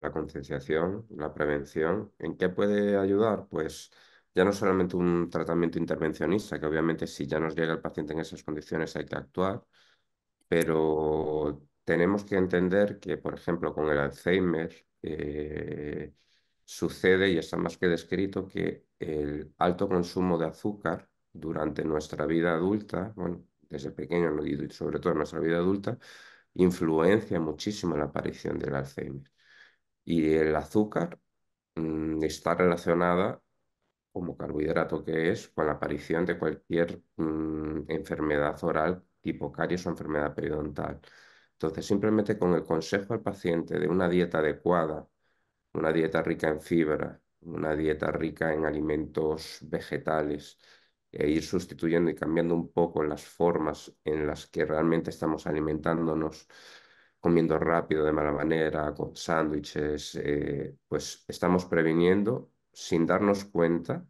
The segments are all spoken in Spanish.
la concienciación, la prevención. ¿En qué puede ayudar? Pues ya no solamente un tratamiento intervencionista, que obviamente si ya nos llega el paciente en esas condiciones hay que actuar, pero tenemos que entender que, por ejemplo, con el Alzheimer eh, sucede, y está más que descrito, que el alto consumo de azúcar durante nuestra vida adulta, bueno, desde pequeño y sobre todo en nuestra vida adulta, influencia muchísimo la aparición del Alzheimer. Y el azúcar mm, está relacionada, como carbohidrato que es, con la aparición de cualquier mm, enfermedad oral tipo caries o enfermedad periodontal. Entonces, simplemente con el consejo al paciente de una dieta adecuada, una dieta rica en fibra, una dieta rica en alimentos vegetales, e ir sustituyendo y cambiando un poco las formas en las que realmente estamos alimentándonos comiendo rápido de mala manera, con sándwiches, eh, pues estamos previniendo sin darnos cuenta,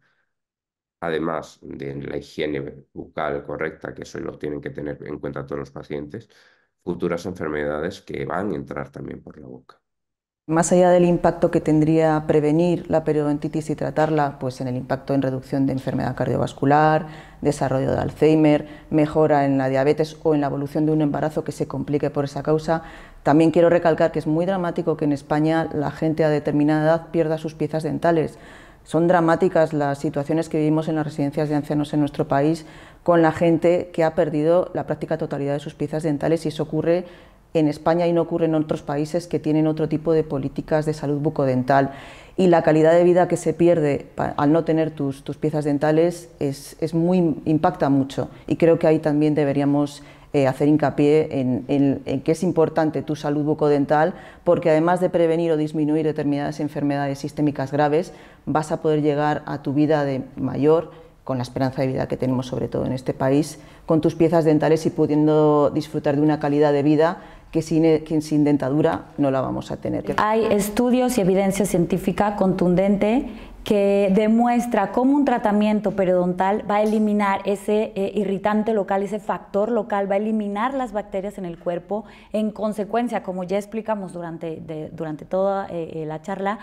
además de la higiene bucal correcta, que eso lo tienen que tener en cuenta todos los pacientes, futuras enfermedades que van a entrar también por la boca. Más allá del impacto que tendría prevenir la periodontitis y tratarla, pues en el impacto en reducción de enfermedad cardiovascular, desarrollo de Alzheimer, mejora en la diabetes o en la evolución de un embarazo que se complique por esa causa, también quiero recalcar que es muy dramático que en España la gente a determinada edad pierda sus piezas dentales. Son dramáticas las situaciones que vivimos en las residencias de ancianos en nuestro país con la gente que ha perdido la práctica totalidad de sus piezas dentales y eso ocurre en España y no ocurre en otros países que tienen otro tipo de políticas de salud bucodental. Y la calidad de vida que se pierde al no tener tus, tus piezas dentales es, es, muy, impacta mucho. Y creo que ahí también deberíamos eh, hacer hincapié en, en, en, que es importante tu salud bucodental, porque además de prevenir o disminuir determinadas enfermedades sistémicas graves, vas a poder llegar a tu vida de mayor con la esperanza de vida que tenemos sobre todo en este país, con tus piezas dentales y pudiendo disfrutar de una calidad de vida que sin, sin, dentadura no la vamos a tener. Hay estudios y evidencia científica contundente que demuestra cómo un tratamiento periodontal va a eliminar ese eh, irritante local, ese factor local, va a eliminar las bacterias en el cuerpo. En consecuencia, como ya explicamos durante, durante toda eh, eh, la charla,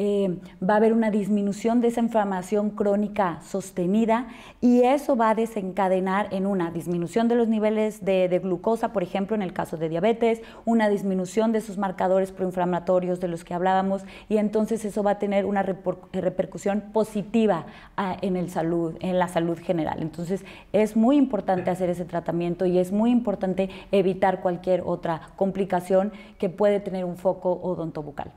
eh, va a haber una disminución de esa inflamación crónica sostenida y eso va a desencadenar en una disminución de los niveles de, glucosa, por ejemplo, en el caso de diabetes, una disminución de sus marcadores proinflamatorios de los que hablábamos y entonces eso va a tener una repercusión positiva ah, en, en la salud general. Entonces es muy importante hacer ese tratamiento y es muy importante evitar cualquier otra complicación que puede tener un foco odontobucal.